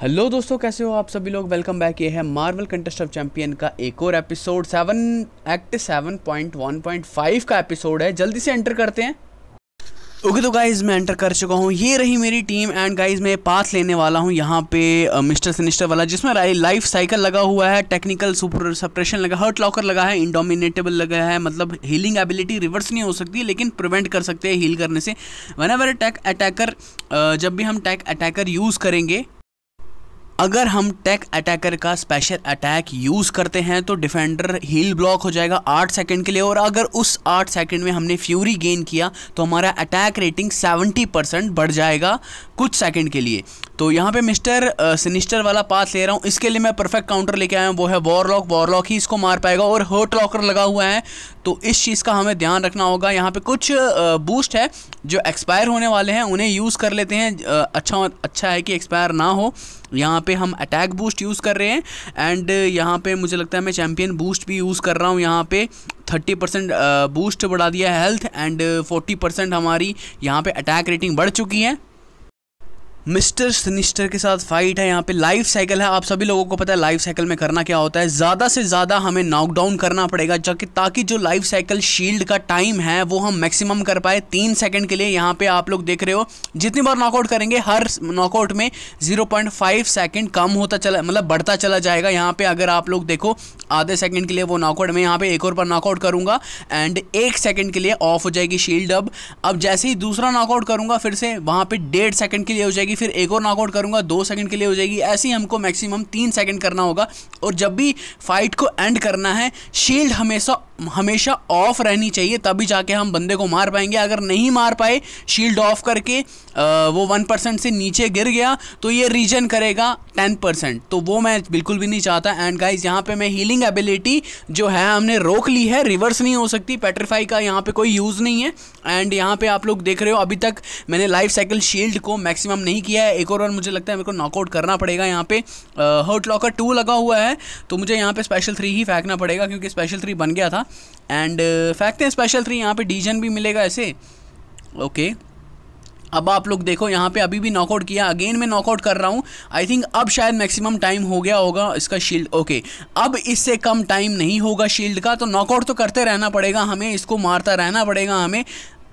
Hello दोस्तों कैसे हो आप सभी लोग वेलकम बैक ये है मार्वल कंटेस्ट ऑफ चैंपियन का एक और episode seven act seven point one point five का एपिसोड है जल्दी से एंटर करते हैं ओके okay, तो गाइज मैं एंटर कर चुका हूँ ये रही मेरी टीम एंड गाइज मैं पास लेने वाला हूँ यहाँ पे मिस्टर सिनिस्टर वाला जिसमें लाइफ साइकिल लगा हुआ है टेक्निकल सुपर सप्रेशन लगा हर्ट लॉकर लगा है इंडोमिनेटेबल लगा है मतलब हीलिंग एबिलिटी रिवर्स नहीं हो सकती लेकिन प्रिवेंट कर सकते हैं हील करने से वन एवर अटैक अटैकर जब भी हम टैक अटैकर यूज़ करेंगे अगर हम टेक अटैकर का स्पेशल अटैक यूज़ करते हैं तो डिफेंडर हील ब्लॉक हो जाएगा आठ सेकंड के लिए और अगर उस आठ सेकंड में हमने फ्यूरी गेन किया तो हमारा अटैक रेटिंग सेवेंटी परसेंट बढ़ जाएगा कुछ सेकंड के लिए तो यहाँ पे मिस्टर सिनिस्टर वाला पास ले रहा हूँ इसके लिए मैं परफेक्ट काउंटर लेके आया हूँ वो है वॉरलॉक वॉरलॉक ही इसको मार पाएगा और हर्ट लॉकर लगा हुआ है तो इस चीज़ का हमें ध्यान रखना होगा यहाँ पे कुछ बूस्ट है जो एक्सपायर होने वाले हैं उन्हें यूज़ कर लेते हैं अच्छा अच्छा है कि एक्सपायर ना हो यहाँ पे हम अटैक बूस्ट यूज़ कर रहे हैं एंड uh, यहाँ पे मुझे लगता है मैं चैम्पियन बूस्ट भी यूज़ कर रहा हूँ यहाँ पे थर्टी परसेंट बूस्ट बढ़ा दिया हेल्थ एंड फोर्टी परसेंट हमारी यहाँ पे अटैक रेटिंग बढ़ चुकी है मिस्टर सिनिस्टर के साथ फाइट है यहाँ पे लाइफ साइकिल है आप सभी लोगों को पता है लाइफ साइकिल में करना क्या होता है ज़्यादा से ज़्यादा हमें नॉकडाउन करना पड़ेगा जबकि ताकि जो लाइफ साइकिल शील्ड का टाइम है वो हम मैक्सिमम कर पाए तीन सेकंड के लिए यहाँ पे आप लोग देख रहे हो जितनी बार नॉकआउट करेंगे हर नॉकआउट में जीरो पॉइंट फाइव सेकेंड कम होता चला मतलब बढ़ता चला जाएगा यहाँ पे अगर आप लोग देखो आधे सेकेंड के लिए वो नॉकआउट मैं यहाँ पे एक और बार नॉकआउट करूँगा एंड एक सेकेंड के लिए ऑफ हो जाएगी शील्ड अब अब जैसे ही दूसरा नॉकआउट करूँगा फिर से वहाँ पर डेढ़ सेकेंड के लिए हो जाएगी फिर एक और नॉकआउट करूंगा दो सेकंड के लिए हो जाएगी ऐसे ही हमको मैक्सिमम तीन सेकंड करना होगा और जब भी फाइट को एंड करना है शील्ड हमेशा हमेशा ऑफ रहनी चाहिए तभी जाके हम बंदे को मार पाएंगे अगर नहीं मार पाए शील्ड ऑफ करके आ, वो वन परसेंट से नीचे गिर गया तो ये रीजन करेगा टेन परसेंट तो वो मैं बिल्कुल भी नहीं चाहता एंड गाइज यहाँ पे मैं हीलिंग एबिलिटी जो है हमने रोक ली है रिवर्स नहीं हो सकती पेट्रीफाई का यहाँ पे कोई यूज़ नहीं है एंड यहाँ पे आप लोग देख रहे हो अभी तक मैंने लाइफ साइकिल शील्ड को मैक्सिमम नहीं नहीं किया है एक और बार मुझे लगता है मेरे को नॉकआउट करना पड़ेगा यहाँ पे हर्ट लॉकर टू लगा हुआ है तो मुझे यहाँ पे स्पेशल थ्री ही फेंकना पड़ेगा क्योंकि स्पेशल थ्री बन गया था एंड फेंकते हैं स्पेशल थ्री यहाँ पे डीजन भी मिलेगा ऐसे ओके अब आप लोग देखो यहाँ पे अभी भी नॉकआउट किया अगेन मैं नॉकआउट कर रहा हूँ आई थिंक अब शायद मैक्सिमम टाइम हो गया होगा इसका शील्ड ओके अब इससे कम टाइम नहीं होगा शील्ड का तो नॉकआउट तो करते रहना पड़ेगा हमें इसको मारता रहना पड़ेगा हमें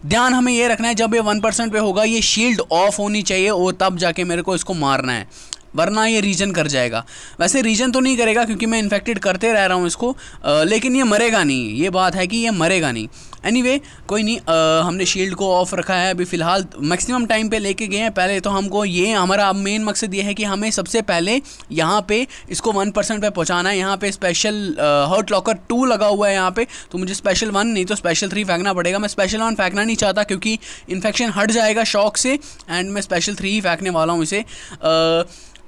ध्यान हमें ये रखना है जब ये वन परसेंट पे होगा ये शील्ड ऑफ होनी चाहिए और तब जाके मेरे को इसको मारना है वरना ये रीजन कर जाएगा वैसे रीजन तो नहीं करेगा क्योंकि मैं इन्फेक्टेड करते रह रहा हूँ इसको आ, लेकिन ये मरेगा नहीं ये बात है कि ये मरेगा नहीं एनीवे anyway, कोई नहीं आ, हमने शील्ड को ऑफ रखा है अभी फ़िलहाल मैक्सिमम टाइम पे लेके गए हैं पहले तो हमको ये हमारा मेन मकसद ये है कि हमें सबसे पहले यहाँ पे इसको वन परसेंट पर पहुँचाना है यहाँ पे स्पेशल हॉट लॉकर टू लगा हुआ है यहाँ पे तो मुझे स्पेशल वन नहीं तो स्पेशल थ्री फेंकना पड़ेगा मैं स्पेशल वन फेंकना नहीं चाहता क्योंकि इन्फेक्शन हट जाएगा शौक से एंड मैं स्पेशल थ्री ही फेंकने वाला हूँ इसे आ,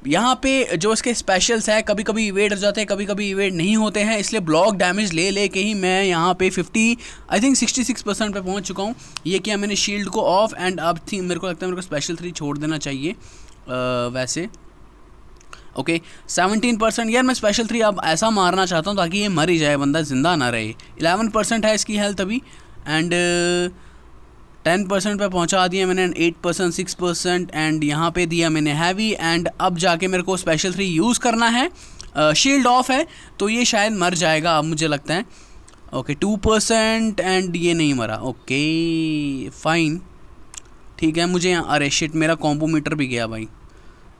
यहाँ पे जो इसके स्पेशल्स हैं कभी कभी इवेट हो जाते हैं कभी कभी इवेट नहीं होते हैं इसलिए ब्लॉक डैमेज ले ले के ही मैं यहाँ पे 50 आई थिंक 66 परसेंट पर पहुँच चुका हूँ ये किया मैंने शील्ड को ऑफ एंड अब थी मेरे को लगता है मेरे को स्पेशल थ्री छोड़ देना चाहिए आ, वैसे ओके सेवनटीन परसेंट यार मैं स्पेशल थ्री अब ऐसा मारना चाहता हूँ ताकि ये मर ही जाए बंदा ज़िंदा ना रहे इलेवन परसेंट है इसकी हेल्थ अभी एंड uh, टेन परसेंट पर पहुँचा दिया मैंने eight percent six percent and यहाँ पे दिया मैंने हैवी एंड अब जाके मेरे को स्पेशल थ्री यूज़ करना है शील्ड ऑफ है तो ये शायद मर जाएगा अब मुझे लगता है ओके टू परसेंट एंड ये नहीं मरा ओके फाइन ठीक है मुझे यहाँ अरे शिट मेरा कॉम्पोमीटर भी गया भाई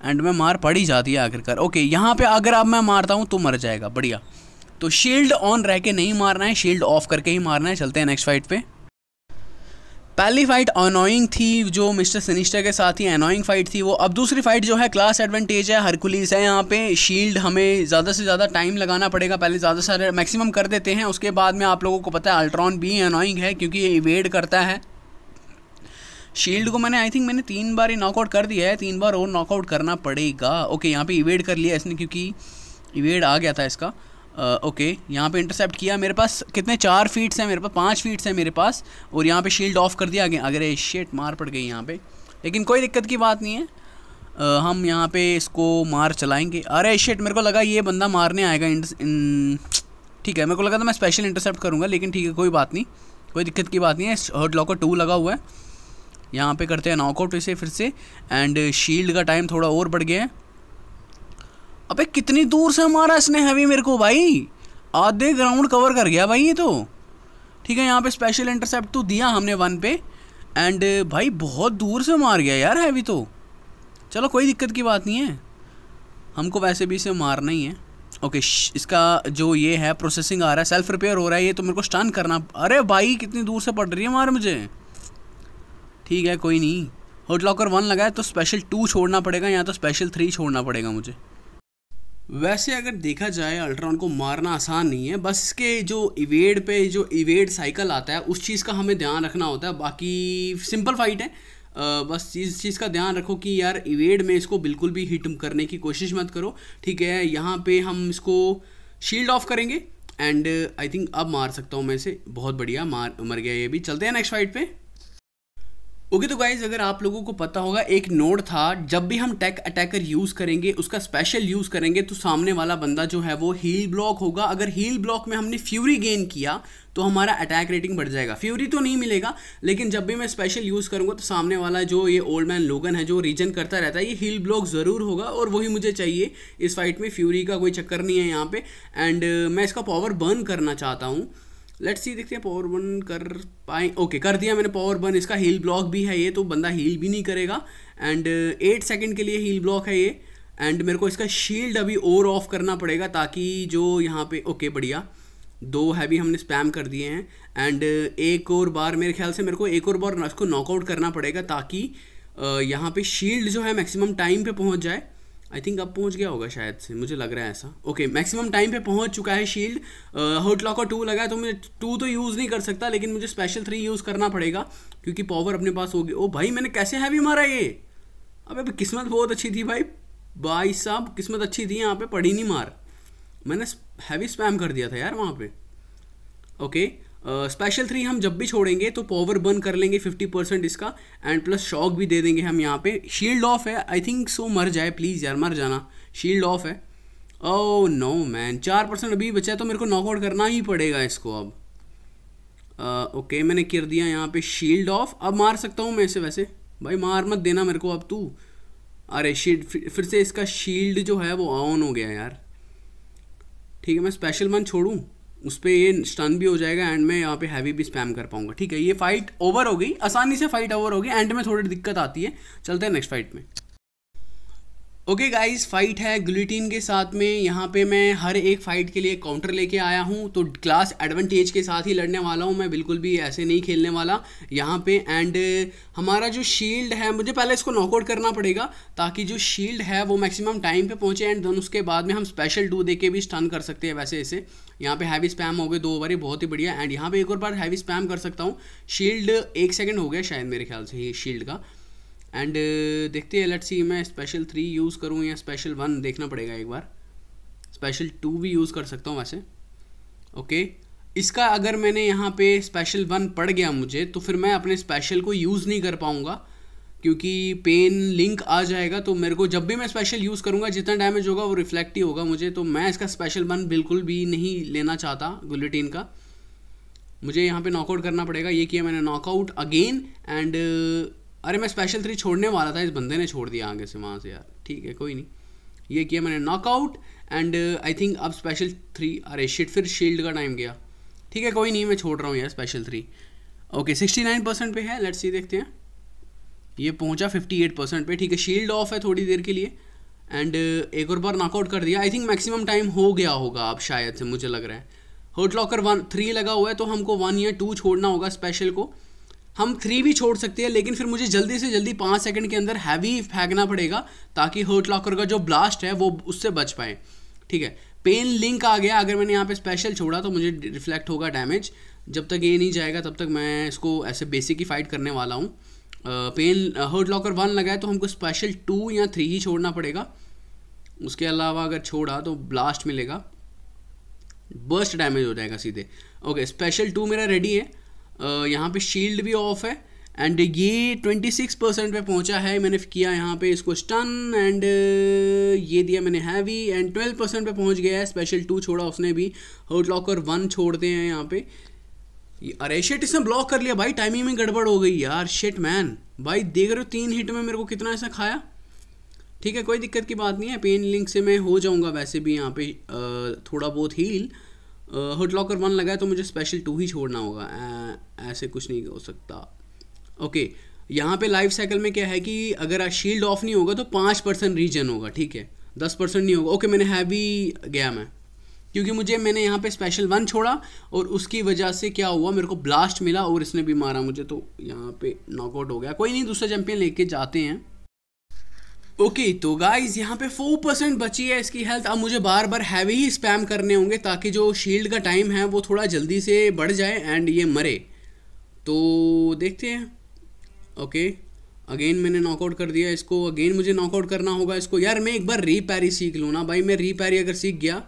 एंड मैं मार पड़ ही जाती है आखिरकार ओके यहाँ पे अगर अब मैं मारता हूँ तो मर जाएगा बढ़िया तो शील्ड ऑन रह के नहीं मारना है शील्ड ऑफ करके ही मारना है चलते हैं नेक्स्ट फाइट पर पहली फाइट अनोइंग थी जो मिस्टर सिनिस्टर के साथ ही अनोइंग फाइट थी वो अब दूसरी फाइट जो है क्लास एडवांटेज है हरकुलिस है यहाँ पे शील्ड हमें ज़्यादा से ज़्यादा टाइम लगाना पड़ेगा पहले ज़्यादा से मैक्सिमम कर देते हैं उसके बाद में आप लोगों को पता है अल्ट्रॉन भी अनोइंग है क्योंकि ये इवेड करता है शील्ड को मैंने आई थिंक मैंने तीन बार ही नॉकआउट कर दिया है तीन बार और नॉकआउट करना पड़ेगा ओके यहाँ पर इवेड कर लिया इसने क्योंकि इवेड आ गया था इसका ओके यहाँ पे इंटरसेप्ट किया मेरे पास कितने चार फीट्स हैं मेरे पास पाँच फीट्स हैं मेरे पास और यहाँ पे शील्ड ऑफ कर दिया गया अगर शेट मार पड़ गई यहाँ पे लेकिन कोई दिक्कत की बात नहीं है आ, हम यहाँ पे इसको मार चलाएंगे अरे शेट मेरे को लगा ये बंदा मारने आएगा इन ठीक है मेरे को लगा था मैं स्पेशल इंटरसेप्ट करूँगा लेकिन ठीक है कोई बात नहीं कोई दिक्कत की बात नहीं है हर्ट लॉकर टू लगा हुआ है यहाँ पे करते हैं नॉकआउट इसे फिर से एंड शील्ड का टाइम थोड़ा और बढ़ गया है अबे कितनी दूर से हमारा इसने हैवी मेरे को भाई आधे ग्राउंड कवर कर गया भाई ये तो ठीक है यहाँ पे स्पेशल इंटरसेप्ट तो दिया हमने वन पे एंड भाई बहुत दूर से मार गया यार हैवी तो चलो कोई दिक्कत की बात नहीं है हमको वैसे भी इसे मारना ही है ओके इसका जो ये है प्रोसेसिंग आ रहा है सेल्फ रिपेयर हो रहा है ये तो मेरे को स्टन करना अरे भाई कितनी दूर से पड़ रही है मार मुझे ठीक है कोई नहीं होटलॉकर लॉकर वन लगा है तो स्पेशल टू छोड़ना पड़ेगा या तो स्पेशल थ्री छोड़ना पड़ेगा मुझे वैसे अगर देखा जाए अल्ट्रॉन को मारना आसान नहीं है बस इसके जो इवेड पे जो इवेड साइकिल आता है उस चीज़ का हमें ध्यान रखना होता है बाकी सिंपल फाइट है बस इस चीज़ का ध्यान रखो कि यार इवेड में इसको बिल्कुल भी हिट करने की कोशिश मत करो ठीक है यहाँ पे हम इसको शील्ड ऑफ करेंगे एंड आई थिंक अब मार सकता हूँ मैं इसे बहुत बढ़िया मार मर गया ये भी चलते हैं नेक्स्ट फाइट पर ओके तो गाइज अगर आप लोगों को पता होगा एक नोड था जब भी हम टेक अटैकर यूज़ करेंगे उसका स्पेशल यूज़ करेंगे तो सामने वाला बंदा जो है वो हील ब्लॉक होगा अगर हील ब्लॉक में हमने फ्यूरी गेन किया तो हमारा अटैक रेटिंग बढ़ जाएगा फ्यूरी तो नहीं मिलेगा लेकिन जब भी मैं स्पेशल यूज़ करूँगा तो सामने वाला जो ये ओल्ड मैन लोगन है जो रीजन करता रहता है ये हील ब्लॉक ज़रूर होगा और वही मुझे चाहिए इस फाइट में फ्यूरी का कोई चक्कर नहीं है यहाँ पर एंड uh, मैं इसका पावर बर्न करना चाहता हूँ लेट्स सी देखते हैं पावर वन कर पाए ओके कर दिया मैंने पावर वन इसका हील ब्लॉक भी है ये तो बंदा हील भी नहीं करेगा एंड एट सेकेंड के लिए हील ब्लॉक है ये एंड मेरे को इसका शील्ड अभी और ऑफ करना पड़ेगा ताकि जो यहाँ पे ओके बढ़िया दो हैवी हमने स्पैम कर दिए हैं एंड uh, एक और बार मेरे ख्याल से मेरे को एक और बार इसको नॉकआउट करना पड़ेगा ताकि uh, यहाँ पे शील्ड जो है मैक्सिमम टाइम पे पहुँच जाए आई थिंक अब पहुंच गया होगा शायद से मुझे लग रहा है ऐसा ओके मैक्सिमम टाइम पे पहुंच चुका है शील्ड हर्ट लॉकर टू लगा है तो मैं टू तो यूज़ नहीं कर सकता लेकिन मुझे स्पेशल थ्री यूज़ करना पड़ेगा क्योंकि पावर अपने पास होगी ओ भाई मैंने कैसे हैवी मारा ये अब अभी किस्मत बहुत अच्छी थी भाई भाई साहब किस्मत अच्छी थी यहाँ पे पड़ी नहीं मार मैंने हैवी स्पैम कर दिया था यार वहाँ पे okay okay. Special uh, three हम जब भी छोड़ेंगे तो पावर बर्न कर लेंगे फिफ्टी परसेंट इसका एंड प्लस शॉक भी दे देंगे हम यहाँ पे शील्ड ऑफ है आई थिंक सो मर जाए प्लीज़ यार मर जाना शील्ड ऑफ है ओ नो मैन चार परसेंट अभी बचा है तो मेरे को नॉकआउट करना ही पड़ेगा इसको अब ओके uh, okay, मैंने कर दिया यहाँ पे शील्ड ऑफ अब मार सकता हूँ मैं इसे वैसे भाई मार मत देना मेरे को अब तू अरे शील्ड फिर, फिर से इसका शील्ड जो है वो ऑन हो गया यार ठीक है मैं स्पेशल वन छोड़ूँ उस पर ये स्टन भी हो जाएगा एंड मैं यहाँ पे हैवी भी स्पैम कर पाऊंगा ठीक है ये फाइट ओवर हो गई आसानी से फाइट ओवर हो गई एंड में थोड़ी दिक्कत आती है चलते हैं नेक्स्ट फाइट में ओके गाइस फाइट है ग्लूटीन के साथ में यहाँ पे मैं हर एक फाइट के लिए काउंटर लेके आया हूँ तो क्लास एडवांटेज के साथ ही लड़ने वाला हूँ मैं बिल्कुल भी ऐसे नहीं खेलने वाला यहाँ पे एंड हमारा जो शील्ड है मुझे पहले इसको नॉकआउट करना पड़ेगा ताकि जो शील्ड है वो मैक्सिमम टाइम पे पहुँचे एंड देन उसके बाद में हम स्पेशल डू दे के भी स्टन कर सकते हैं वैसे इसे यहाँ पे हैवी स्पैम हो गए दो ओवर ही बहुत ही बढ़िया एंड यहाँ पे एक और बार हैवी स्पैम कर सकता हूँ शील्ड एक सेकंड हो गया शायद मेरे ख्याल से ही शील्ड का एंड uh, देखते हैं लेट सी मैं स्पेशल थ्री यूज़ करूँ या स्पेशल वन देखना पड़ेगा एक बार स्पेशल टू भी यूज़ कर सकता हूँ वैसे ओके okay. इसका अगर मैंने यहाँ पर स्पेशल वन पड़ गया मुझे तो फिर मैं अपने स्पेशल को यूज़ नहीं कर पाऊँगा क्योंकि पेन लिंक आ जाएगा तो मेरे को जब भी मैं स्पेशल यूज़ करूँगा जितना डैमेज होगा वो रिफ्लेक्ट ही होगा मुझे तो मैं इसका स्पेशल बन बिल्कुल भी नहीं लेना चाहता गुलेटिन का मुझे यहाँ पे नॉकआउट करना पड़ेगा ये किया मैंने नॉकआउट अगेन एंड अरे मैं स्पेशल थ्री छोड़ने वाला था इस बंदे ने छोड़ दिया आगे से वहाँ से यार ठीक है कोई नहीं ये किया मैंने नॉकआउट एंड आई थिंक अब स्पेशल थ्री अरे शिट फिर शील्ड का टाइम गया ठीक है कोई नहीं मैं छोड़ रहा हूँ यार special three okay sixty nine percent पे है लेट्स सी देखते हैं ये पहुंचा 58 परसेंट पर ठीक है शील्ड ऑफ है थोड़ी देर के लिए एंड uh, एक और बार नॉकआउट कर दिया आई थिंक मैक्सिमम टाइम हो गया होगा अब शायद से मुझे लग रहा है हर्ट लॉकर वन थ्री लगा हुआ है तो हमको वन या टू छोड़ना होगा स्पेशल को हम थ्री भी छोड़ सकते हैं लेकिन फिर मुझे जल्दी से जल्दी पाँच सेकंड के अंदर हैवी फेंकना पड़ेगा ताकि हर्ट लॉकर का जो ब्लास्ट है वो उससे बच पाए ठीक है पेन लिंक आ गया अगर मैंने यहाँ पे स्पेशल छोड़ा तो मुझे रिफ्लेक्ट होगा डैमेज जब तक ये नहीं जाएगा तब तक मैं इसको ऐसे बेसिक ही फाइट करने वाला हूँ पेन हर्ड लॉकर वन लगाए तो हमको स्पेशल टू या थ्री ही छोड़ना पड़ेगा उसके अलावा अगर छोड़ा तो ब्लास्ट मिलेगा बर्स्ट डैमेज हो जाएगा सीधे ओके स्पेशल टू मेरा रेडी है uh, यहाँ पे शील्ड भी ऑफ है एंड ये ट्वेंटी सिक्स परसेंट पर पहुँचा है मैंने किया यहाँ पे इसको स्टन एंड ये दिया मैंने हैवी एंड ट्वेल्व परसेंट पर पहुँच गया है स्पेशल टू छोड़ा उसने भी हर्ट लॉकर वन छोड़ते हैं यहाँ पे अरे शेट इसने ब्लॉक कर लिया भाई टाइमिंग में गड़बड़ हो गई यार शेट मैन भाई देख रहे हो तीन हिट में मेरे को कितना ऐसा खाया ठीक है कोई दिक्कत की बात नहीं है पेन लिंक से मैं हो जाऊंगा वैसे भी यहाँ पे थोड़ा बहुत हील हुड लॉकर वन लगा है तो मुझे स्पेशल टू ही छोड़ना होगा आ, ऐसे कुछ नहीं हो सकता ओके यहाँ पे लाइफ साइकिल में क्या है कि अगर शील्ड ऑफ नहीं होगा तो पाँच परसेंट रीजन होगा ठीक है दस परसेंट नहीं होगा ओके मैंने हैवी गया मैं क्योंकि मुझे मैंने यहाँ पे स्पेशल वन छोड़ा और उसकी वजह से क्या हुआ मेरे को ब्लास्ट मिला और इसने भी मारा मुझे तो यहाँ पे नॉकआउट हो गया कोई नहीं दूसरा चैंपियन लेके जाते हैं ओके okay, तो गाइज यहाँ पे फोर परसेंट बची है इसकी हेल्थ अब मुझे बार बार हैवी ही स्पैम करने होंगे ताकि जो शील्ड का टाइम है वो थोड़ा जल्दी से बढ़ जाए एंड ये मरे तो देखते हैं ओके okay. अगेन मैंने नॉकआउट कर दिया इसको अगेन मुझे नॉकआउट करना होगा इसको यार मैं एक बार रीपैरी सीख लूँ ना भाई मैं रीपैरी अगर सीख गया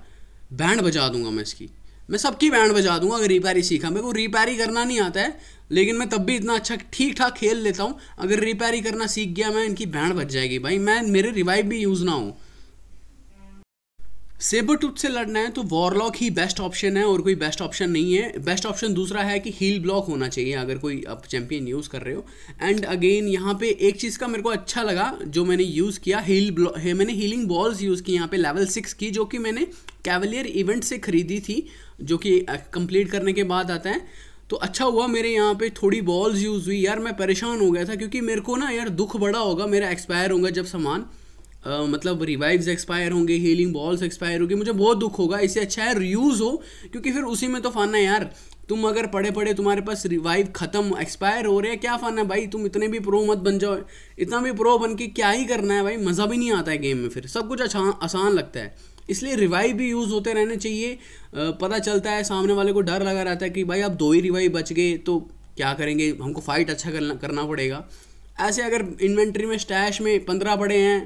बैंड बजा दूंगा मैं इसकी मैं सबकी बैंड बजा दूंगा अगर रिपेयरी सीखा मेरे को रिपेयरी करना नहीं आता है लेकिन मैं तब भी इतना अच्छा ठीक ठाक खेल लेता हूँ अगर रिपेयरी करना सीख गया मैं इनकी बैंड बज जाएगी भाई मैं मेरे रिवाइव भी यूज़ ना हूँ सेबर टूथ से लड़ना है तो वॉरलॉक ही बेस्ट ऑप्शन है और कोई बेस्ट ऑप्शन नहीं है बेस्ट ऑप्शन दूसरा है कि हील ब्लॉक होना चाहिए अगर कोई आप चैंपियन यूज़ कर रहे हो एंड अगेन यहाँ पे एक चीज़ का मेरे को अच्छा लगा जो मैंने यूज़ किया हील ब्लॉक है मैंने हीलिंग बॉल्स यूज़ की यहाँ पे लेवल सिक्स की जो कि मैंने कैवलियर इवेंट से ख़रीदी थी जो कि कंप्लीट करने के बाद आता है तो अच्छा हुआ मेरे यहाँ पे थोड़ी बॉल्स यूज़ हुई यार मैं परेशान हो गया था क्योंकि मेरे को ना यार दुख बड़ा होगा मेरा एक्सपायर होगा जब सामान मतलब रिवाइव्स एक्सपायर होंगे हीलिंग बॉल्स एक्सपायर होगी मुझे बहुत दुख होगा इससे अच्छा है रियूज़ हो क्योंकि फिर उसी में तो फाना है यार तुम अगर पढ़े पढ़े तुम्हारे पास रिवाइव खत्म एक्सपायर हो रहे हैं क्या फ़ान है भाई तुम इतने भी प्रो मत बन जाओ इतना भी प्रो बन के क्या ही करना है भाई मज़ा भी नहीं आता है गेम में फिर सब कुछ अच्छा आसान लगता है इसलिए रिवाइव भी यूज़ होते रहने चाहिए पता चलता है सामने वाले को डर लगा रहता है कि भाई आप दो ही रिवाइव बच गए तो क्या करेंगे हमको फाइट अच्छा करना करना पड़ेगा ऐसे अगर इन्वेंट्री में स्टैश में पंद्रह पड़े हैं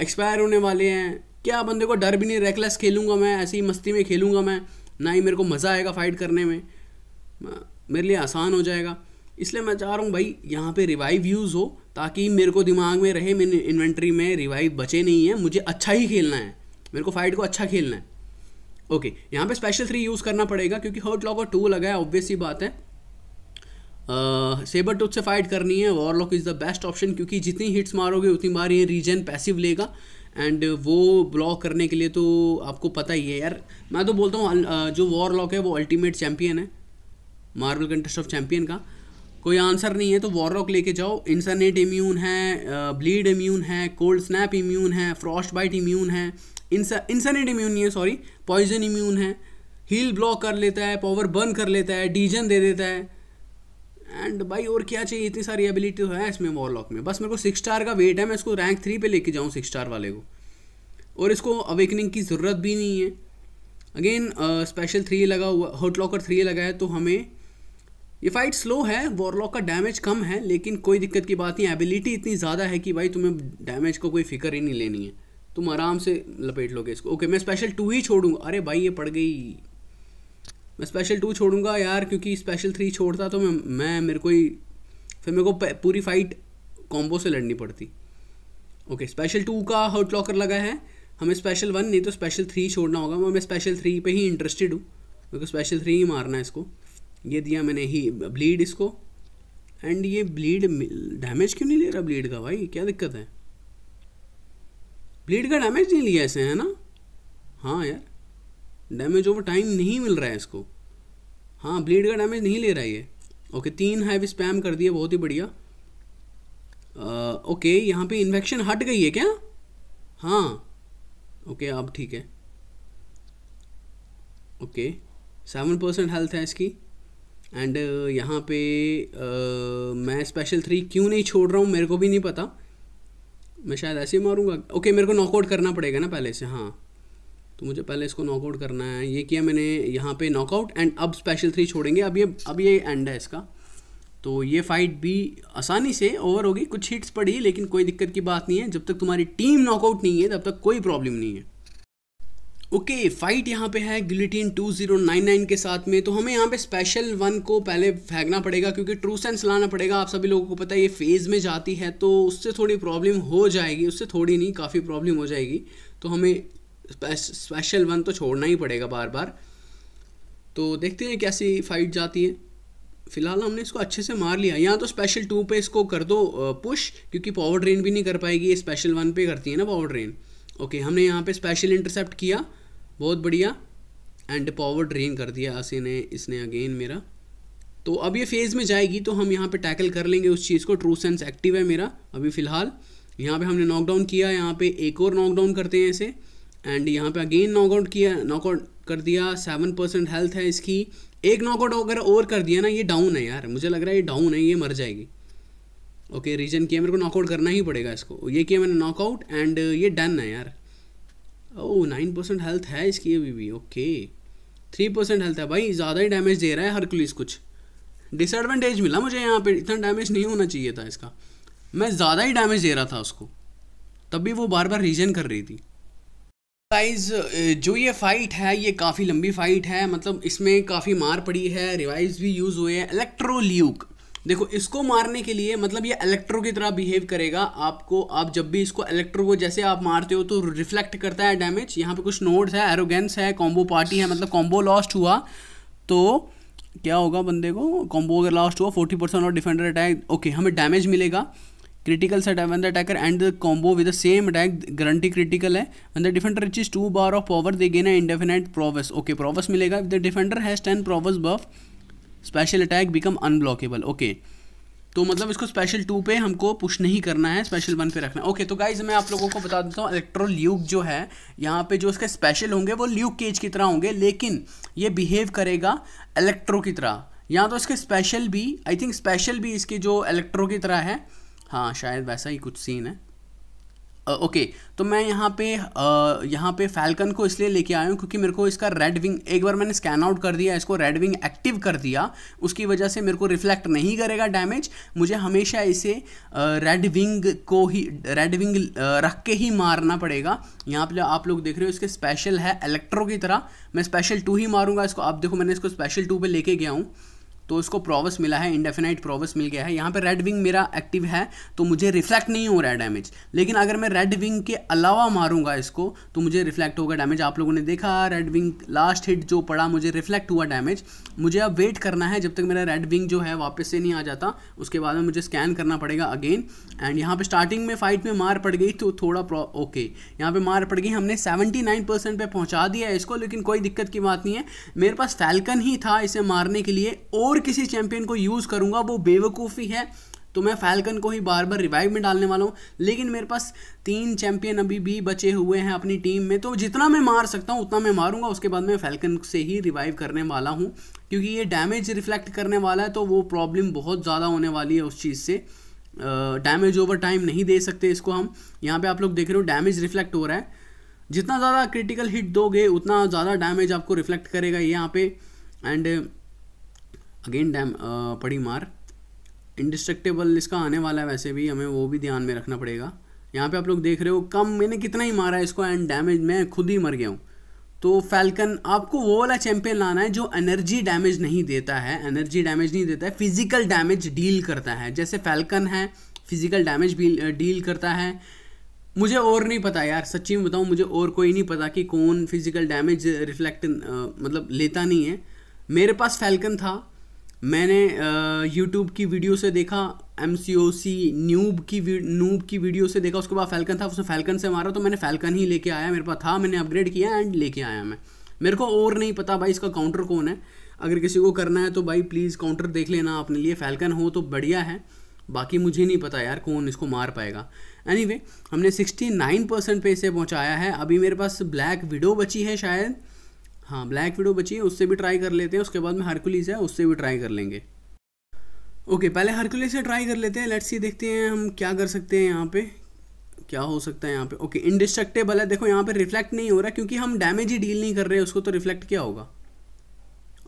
एक्सपायर होने वाले हैं क्या बंदे को डर भी नहीं रेकलेस खेलूँगा मैं ऐसी ही मस्ती में खेलूँगा मैं ना ही मेरे को मज़ा आएगा फाइट करने में मेरे लिए आसान हो जाएगा इसलिए मैं चाह रहा हूँ भाई यहाँ पे रिवाइव यूज़ हो ताकि मेरे को दिमाग में रहे मेरे इन्वेंट्री में रिवाइव बचे नहीं है मुझे अच्छा ही खेलना है मेरे को फाइट को अच्छा खेलना है ओके यहाँ पे स्पेशल थ्री यूज़ करना पड़ेगा क्योंकि हर्ट लॉक और टू लगा है ऑब्वियस ही बात है सेबर टूथ से फाइट करनी है warlock is the best option क्योंकि जितनी हिट्स मारोगे उतनी बार ये रीजन पैसिव लेगा एंड वो ब्लॉक करने के लिए तो आपको पता ही है यार मैं तो बोलता हूँ जो वॉरलॉक है वो अल्टीमेट चैम्पियन है मार्बल कंटेस्ट ऑफ चैम्पियन का कोई आंसर नहीं है तो वॉरलॉक लेके जाओ इंसरनेट इम्यून है ब्लीड इम्यून है कोल्ड स्नैप इम्यून है फ्रॉस्ट बाइट इम्यून है इंसा इंसरनेट इम्यून नहीं है सॉरी पॉइजन इम्यून है हील ब्लॉक कर लेता है पावर बर्न कर लेता है डीजन दे देता है एंड भाई और क्या चाहिए इतनी सारी एबिलिटी तो है इसमें वॉरलॉक में बस मेरे को सिक्स स्टार का वेट है मैं इसको रैंक थ्री पे लेके जाऊँ सिक्स स्टार वाले को और इसको अवेकनिंग की ज़रूरत भी नहीं है अगेन स्पेशल थ्री लगा हुआ हॉट लॉकर थ्री लगा है तो हमें ये फाइट स्लो है वॉरलॉक का डैमेज कम है लेकिन कोई दिक्कत की बात नहीं एबिलिटी इतनी ज़्यादा है कि भाई तुम्हें डैमेज का को कोई फिक्र ही नहीं लेनी है तुम आराम से लपेट लोगे इसको ओके मैं स्पेशल टू ही छोड़ूंगा अरे भाई ये पड़ गई मैं स्पेशल टू छोड़ूंगा यार क्योंकि स्पेशल थ्री छोड़ता तो मैं मैं मेरे को ही फिर मेरे को पूरी फाइट कॉम्बो से लड़नी पड़ती ओके स्पेशल टू का हर्ट लॉकर लगा है हमें स्पेशल वन नहीं तो स्पेशल थ्री छोड़ना होगा मैं स्पेशल थ्री पे ही इंटरेस्टेड हूँ मेरे को स्पेशल थ्री ही मारना है इसको ये दिया मैंने ही ब्लीड इसको एंड ये ब्लीड डैमेज क्यों नहीं ले रहा ब्लीड का भाई क्या दिक्कत है ब्लीड का डैमेज नहीं लिया ऐसे है ना हाँ यार डैमेज ओवर टाइम नहीं मिल रहा है इसको हाँ ब्लीड का डैमेज नहीं ले रहा है ये ओके तीन हाइव स्पैम कर दिया बहुत ही बढ़िया ओके uh, यहाँ पे इन्फेक्शन हट गई है क्या हाँ ओके अब ठीक है ओके सेवन परसेंट हेल्थ है इसकी एंड uh, यहाँ पे uh, मैं स्पेशल थ्री क्यों नहीं छोड़ रहा हूँ मेरे को भी नहीं पता मैं शायद ऐसे ही मारूंगा ओके okay, मेरे को नॉकआउट करना पड़ेगा ना पहले से हाँ तो मुझे पहले इसको नॉकआउट करना है ये किया मैंने यहाँ पे नॉकआउट एंड अब स्पेशल थ्री छोड़ेंगे अब ये अब ये एंड है इसका तो ये फाइट भी आसानी से ओवर होगी कुछ हिट्स पड़ी लेकिन कोई दिक्कत की बात नहीं है जब तक तुम्हारी टीम नॉकआउट नहीं है तब तक कोई प्रॉब्लम नहीं है ओके okay, फाइट यहाँ पे है गिलिटिन 2099 के साथ में तो हमें यहाँ पे स्पेशल वन को पहले फेंकना पड़ेगा क्योंकि ट्रू सेंस लाना पड़ेगा आप सभी लोगों को पता है ये फेज़ में जाती है तो उससे थोड़ी प्रॉब्लम हो जाएगी उससे थोड़ी नहीं काफ़ी प्रॉब्लम हो जाएगी तो हमें स्पेशल वन तो छोड़ना ही पड़ेगा बार बार तो देखते हैं कैसी फाइट जाती है फिलहाल हमने इसको अच्छे से मार लिया यहाँ तो स्पेशल टू पे इसको कर दो पुश क्योंकि पावर ड्रेन भी नहीं कर पाएगी ये स्पेशल वन पे करती है ना पावर ड्रेन ओके हमने यहाँ पे स्पेशल इंटरसेप्ट किया बहुत बढ़िया एंड पावर ड्रेन कर दिया आसे ने इसने अगेन मेरा तो अब ये फेज़ में जाएगी तो हम यहाँ पर टैकल कर लेंगे उस चीज़ को ट्रू सेंस एक्टिव है मेरा अभी फ़िलहाल यहाँ पर हमने नॉकडाउन किया यहाँ पर एक और नॉकडाउन करते हैं इसे एंड यहाँ पे अगेन नॉकआउट किया नॉकआउट कर दिया सेवन परसेंट हेल्थ है इसकी एक नॉकआउट अगर ओवर कर दिया ना ये डाउन है यार मुझे लग रहा है ये डाउन है ये मर जाएगी ओके रीजन किया मेरे को नॉकआउट करना ही पड़ेगा इसको ये किया मैंने नॉकआउट एंड ये डन है यार ओ नाइन परसेंट हेल्थ है इसकी अभी भी ओके थ्री परसेंट हेल्थ है भाई ज़्यादा ही डैमेज दे रहा है क्लीज कुछ डिसएडवांटेज मिला मुझे यहाँ पे इतना डैमेज नहीं होना चाहिए था इसका मैं ज़्यादा ही डैमेज दे रहा था उसको तब भी वो बार बार रीजन कर रही थी गाइज uh, जो ये फ़ाइट है ये काफ़ी लंबी फ़ाइट है मतलब इसमें काफ़ी मार पड़ी है रिवाइज भी यूज़ हुए हैं इलेक्ट्रोल्यूक देखो इसको मारने के लिए मतलब ये इलेक्ट्रो की तरह बिहेव करेगा आपको आप जब भी इसको इलेक्ट्रो को जैसे आप मारते हो तो रिफ्लेक्ट करता है डैमेज यहाँ पे कुछ नोड्स है एरोगेंस है कॉम्बो पार्टी है मतलब कॉम्बो लॉस्ट हुआ तो क्या होगा बंदे को कॉम्बो अगर लॉस्ट हुआ फोर्टी परसेंट और डिफेंडर अटैक ओके हमें डैमेज मिलेगा क्रिटिकल सेट है when the attacker and the combo with the same attack guarantee critical है when the defender is two bar of power they gain a indefinite prowess okay prowess मिलेगा with the defender has ten prowess buff special attack become unblockable okay तो मतलब इसको special to पे हमको push नहीं करना है स्पेशल वन पे रखना है ओके तो गाइज मैं आप लोगों को बता देता हूँ इलेक्ट्रो ल्यूक जो है यहाँ पे जो उसके स्पेशल होंगे वो ल्यूक केज की तरह होंगे लेकिन ये बिहेव करेगा इलेक्ट्रो की तरह यहाँ तो इसके स्पेशल भी आई थिंक स्पेशल भी इसके जो इलेक्ट्रो की तरह है हाँ शायद वैसा ही कुछ सीन है ओके uh, okay, तो मैं यहाँ पे uh, यहाँ पे फैल्कन को इसलिए लेके आया हूँ क्योंकि मेरे को इसका रेड विंग एक बार मैंने स्कैन आउट कर दिया इसको रेड विंग एक्टिव कर दिया उसकी वजह से मेरे को रिफ्लेक्ट नहीं करेगा डैमेज मुझे हमेशा इसे रेड uh, विंग को ही रेड विंग रख के ही मारना पड़ेगा यहाँ पे आप लोग देख रहे हो इसके स्पेशल है इलेक्ट्रो की तरह मैं स्पेशल टू ही मारूंगा इसको आप देखो मैंने इसको स्पेशल टू पर लेके गया हूँ तो इसको प्रोवस मिला है इंडेफिनाइट प्रोवस मिल गया है यहाँ पे रेड विंग मेरा एक्टिव है तो मुझे रिफ्लेक्ट नहीं हो रहा है डैमेज लेकिन अगर मैं रेड विंग के अलावा मारूंगा इसको तो मुझे रिफ्लेक्ट होगा डैमेज आप लोगों ने देखा रेड विंग लास्ट हिट जो पड़ा मुझे रिफ्लेक्ट हुआ डैमेज मुझे अब वेट करना है जब तक मेरा रेड विंग जो है वापस से नहीं आ जाता उसके बाद में मुझे स्कैन करना पड़ेगा अगेन एंड यहाँ पर स्टार्टिंग में फाइट में मार पड़ गई तो थोड़ा ओके यहाँ पर मार पड़ गई हमने सेवेंटी नाइन परसेंट पर पहुँचा दिया इसको लेकिन कोई दिक्कत की बात नहीं है मेरे पास फैल्कन ही था इसे मारने के लिए और और किसी चैंपियन को यूज़ करूँगा वो बेवकूफ़ी है तो मैं फैल्कन को ही बार बार रिवाइव में डालने वाला हूँ लेकिन मेरे पास तीन चैंपियन अभी भी बचे हुए हैं अपनी टीम में तो जितना मैं मार सकता हूँ उतना मैं मारूंगा उसके बाद मैं फैल्कन से ही रिवाइव करने वाला हूँ क्योंकि ये डैमेज रिफ्लेक्ट करने वाला है तो वो प्रॉब्लम बहुत ज़्यादा होने वाली है उस चीज़ से डैमेज ओवर टाइम नहीं दे सकते इसको हम यहाँ पर आप लोग देख रहे हो डैमेज रिफ्लेक्ट हो रहा है जितना ज़्यादा क्रिटिकल हिट दोगे उतना ज़्यादा डैमेज आपको रिफ्लेक्ट करेगा यहाँ पर एंड अगेन डैम uh, पड़ी मार इंडिस्ट्रक्टेबल इसका आने वाला है वैसे भी हमें वो भी ध्यान में रखना पड़ेगा यहाँ पे आप लोग देख रहे हो कम मैंने कितना ही मारा है इसको एंड डैमेज मैं खुद ही मर गया हूँ तो फैल्कन आपको वो वाला चैंपियन लाना है जो एनर्जी डैमेज नहीं देता है एनर्जी डैमेज नहीं देता है फिजिकल डैमेज डील करता है जैसे फैल्कन है फिजिकल डैमेज भी डील करता है मुझे और नहीं पता यार सच्ची में बताऊँ मुझे और कोई नहीं पता कि कौन फिजिकल डैमेज रिफ्लेक्ट मतलब लेता नहीं है मेरे पास फैल्कन था मैंने यूट्यूब की वीडियो से देखा M C O C noob की नूब की वीडियो से देखा उसके बाद फैलकन था उसने फैलकन से मारा तो मैंने फैल्कन ही लेके आया मेरे पास था मैंने अपग्रेड किया एंड लेके आया मैं मेरे को और नहीं पता भाई इसका काउंटर कौन है अगर किसी को करना है तो भाई प्लीज़ काउंटर देख लेना अपने लिए फैल्कन हो तो बढ़िया है बाकी मुझे नहीं पता यार कौन इसको मार पाएगा एनी anyway, हमने सिक्सटी नाइन परसेंट पे इसे पहुँचाया है अभी मेरे पास ब्लैक विडो बची है शायद हाँ ब्लैक विडो बची है उससे भी ट्राई कर लेते हैं उसके बाद में हरकुलिस है उससे भी ट्राई कर लेंगे ओके पहले हरकुलिस से ट्राई कर लेते हैं लेट्स सी देखते हैं हम क्या कर सकते हैं यहाँ पे क्या हो सकता है यहाँ पे ओके इंडिस्ट्रक्टेबल है देखो यहाँ पे रिफ्लेक्ट नहीं हो रहा क्योंकि हम डैमेज ही डील नहीं कर रहे उसको तो रिफ्लेक्ट क्या होगा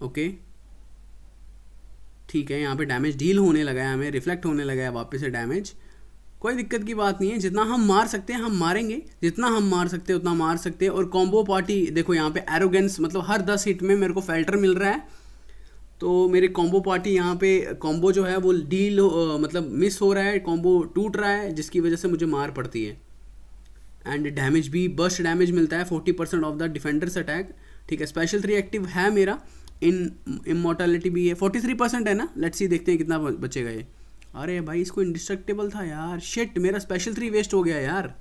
ओके ठीक है यहाँ पे डैमेज डील होने लगा है हमें रिफ्लेक्ट होने लगा है वापस से डैमेज कोई दिक्कत की बात नहीं है जितना हम मार सकते हैं हम मारेंगे जितना हम मार सकते हैं उतना मार सकते हैं और कॉम्बो पार्टी देखो यहाँ पे एरोगेंस मतलब हर दस हिट में मेरे को फेल्टर मिल रहा है तो मेरे कॉम्बो पार्टी यहाँ पे कॉम्बो जो है वो डील मतलब मिस हो रहा है कॉम्बो टूट रहा है जिसकी वजह से मुझे मार पड़ती है एंड डैमेज भी बस्ट डैमेज मिलता है forty percent of the defenders attack ठीक है स्पेशल थ्री एक्टिव है मेरा इन इमोटेलिटी भी है फोर्टी थ्री परसेंट है ना लेट्स ही देखते हैं कितना बचेगा ये अरे भाई इसको इंडिस्ट्रक्टेबल था यार शिट मेरा स्पेशल थ्री वेस्ट हो गया यार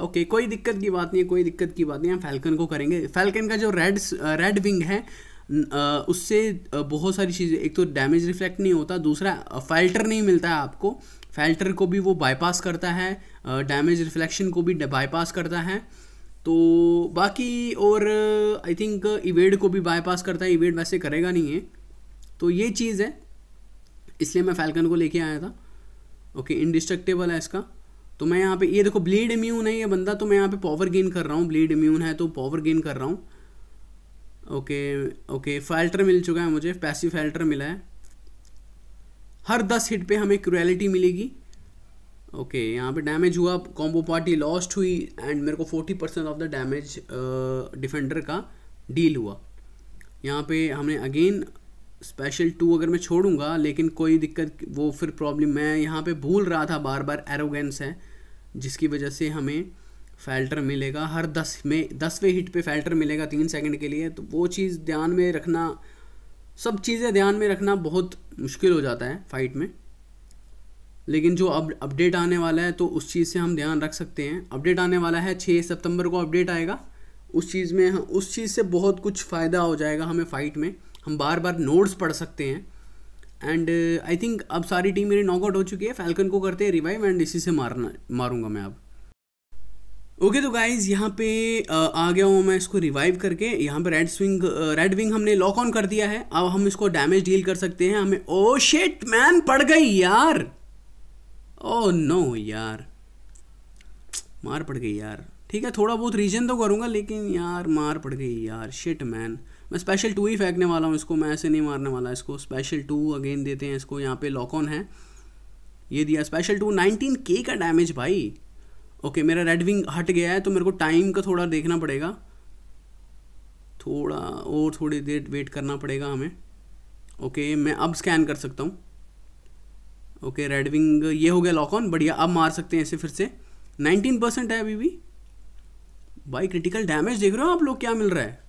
ओके okay, कोई दिक्कत की बात नहीं है कोई दिक्कत की बात नहीं हम फैल्कन को करेंगे फैल्कन का जो रेड रेड विंग है uh, उससे uh, बहुत सारी चीज़ें एक तो डैमेज रिफ्लेक्ट नहीं होता दूसरा फाल्टर uh, नहीं मिलता है आपको फाल्टर को भी वो बाईपास करता है डैमेज रिफ्लेक्शन को भी बाईपास करता है तो बाकी और आई थिंक इवेड को भी बाईपास करता है इवेड वैसे करेगा नहीं है तो ये चीज़ है इसलिए मैं फैल्कन को लेके आया था ओके इनडिस्ट्रक्टेबल है इसका तो मैं यहाँ पे ये देखो ब्लीड इम्यून है ये बंदा तो मैं यहाँ पे पावर गेन कर रहा हूँ ब्लीड इम्यून है तो पावर गेन कर रहा हूँ ओके ओके फैल्टर मिल चुका है मुझे पैसिव फैल्टर मिला है हर दस हिट पे हमें क्रुअलिटी मिलेगी ओके okay, यहाँ पे डैमेज हुआ कॉम्बो पार्टी लॉस्ट हुई एंड मेरे को forty percent of the damage defender का डील हुआ यहाँ पे हमने अगेन स्पेशल टू अगर मैं छोड़ूंगा लेकिन कोई दिक्कत वो फिर प्रॉब्लम मैं यहाँ पे भूल रहा था बार बार एरोगेंस है जिसकी वजह से हमें फ़िल्टर मिलेगा हर दस में दसवें हिट पे फ़िल्टर मिलेगा तीन सेकंड के लिए तो वो चीज़ ध्यान में रखना सब चीज़ें ध्यान में रखना बहुत मुश्किल हो जाता है फाइट में लेकिन जो अब अपडेट आने वाला है तो उस चीज़ से हम ध्यान रख सकते हैं अपडेट आने वाला है छः सितंबर को अपडेट आएगा उस चीज़ में उस चीज़ से बहुत कुछ फ़ायदा हो जाएगा हमें फ़ाइट में हम बार बार नोट्स पढ़ सकते हैं एंड आई थिंक अब सारी टीम मेरी नॉकआउट हो चुकी है फैल्कन को करते हैं रिवाइव एंड इसी से मारना मारूंगा मैं अब ओके तो गाइज यहाँ पे uh, आ गया हूँ मैं इसको रिवाइव करके यहाँ पे रेड स्विंग रेड विंग हमने लॉक ऑन कर दिया है अब हम इसको डैमेज डील कर सकते हैं हमें ओ शेट मैन पड़ गई यार ओ oh, नो यार मार पड़ गई यार ठीक है थोड़ा बहुत रीजन तो करूँगा लेकिन यार मार पड़ गई यार शेट मैन मैं स्पेशल टू ही फेंकने वाला हूँ इसको मैं ऐसे नहीं मारने वाला इसको स्पेशल टू अगेन देते हैं इसको यहाँ पे लॉक ऑन है ये दिया स्पेशल टू नाइनटीन के का डैमेज भाई ओके मेरा रेड विंग हट गया है तो मेरे को टाइम का थोड़ा देखना पड़ेगा थोड़ा और थोड़ी देर वेट करना पड़ेगा हमें ओके मैं अब स्कैन कर सकता हूँ ओके रेड विंग ये हो गया लॉक ऑन बढ़िया अब मार सकते हैं इसे फिर से नाइनटीन परसेंट है अभी भी भाई क्रिटिकल डैमेज देख रहे हो आप लोग क्या मिल रहा है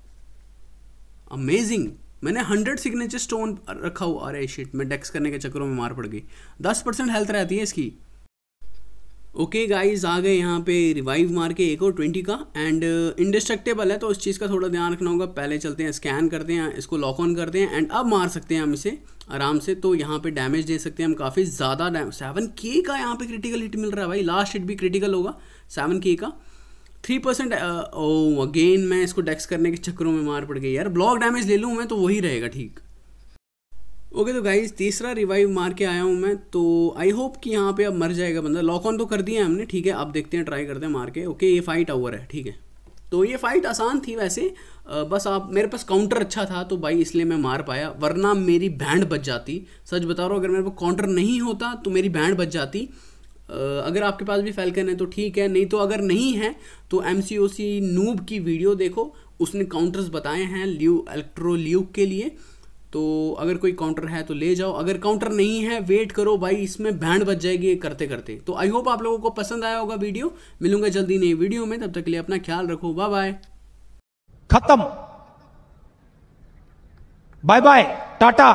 अमेजिंग मैंने हंड्रेड सिग्नेचर स्टोन रखा हुआ अरे शिट मैं डेक्स करने के चक्करों में मार पड़ गई दस परसेंट हेल्थ रहती है इसकी ओके okay गाइस आ गए यहाँ पे रिवाइव मार के एक और ट्वेंटी का एंड इंडिस्ट्रक्टेबल uh, है तो उस चीज़ का थोड़ा ध्यान रखना होगा पहले चलते हैं स्कैन करते हैं इसको लॉक ऑन करते हैं एंड अब मार सकते हैं हम इसे आराम से तो यहाँ पे डैमेज दे सकते हैं हम काफ़ी ज़्यादा डैम सेवन के का यहाँ पे क्रिटिकल हिट मिल रहा है भाई लास्ट हिट भी क्रिटिकल होगा सेवन के का थ्री परसेंट ओ अगेन मैं इसको डेक्स करने के चक्करों में मार पड़ गई यार ब्लॉक डैमेज ले लूँ मैं तो वही रहेगा ठीक ओके तो गाइज तीसरा रिवाइव मार के आया हूँ मैं तो आई होप कि यहाँ पे अब मर जाएगा बंदा लॉक ऑन तो कर दिया हमने ठीक है अब देखते हैं ट्राई करते हैं मार के ओके ये फाइट ओवर है ठीक है तो ये फाइट आसान थी वैसे बस आप मेरे पास काउंटर अच्छा था तो भाई इसलिए मैं मार पाया वरना मेरी बैंड बच जाती सच बता रहा हूँ अगर मेरे पास काउंटर नहीं होता तो मेरी बैंड बच जाती अगर आपके पास भी फैलकन है तो ठीक है नहीं तो अगर नहीं है तो एम सी नूब की वीडियो देखो उसने काउंटर्स बताए हैं ल्यू इलेक्ट्रो के लिए तो अगर कोई काउंटर है तो ले जाओ अगर काउंटर नहीं है वेट करो भाई इसमें बैंड बच जाएगी करते करते तो आई होप आप लोगों को पसंद आया होगा वीडियो मिलूंगा जल्दी नई वीडियो में तब तक के लिए अपना ख्याल रखो बाय बाय खत्म बाय बाय टाटा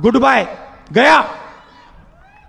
गुड बाय गया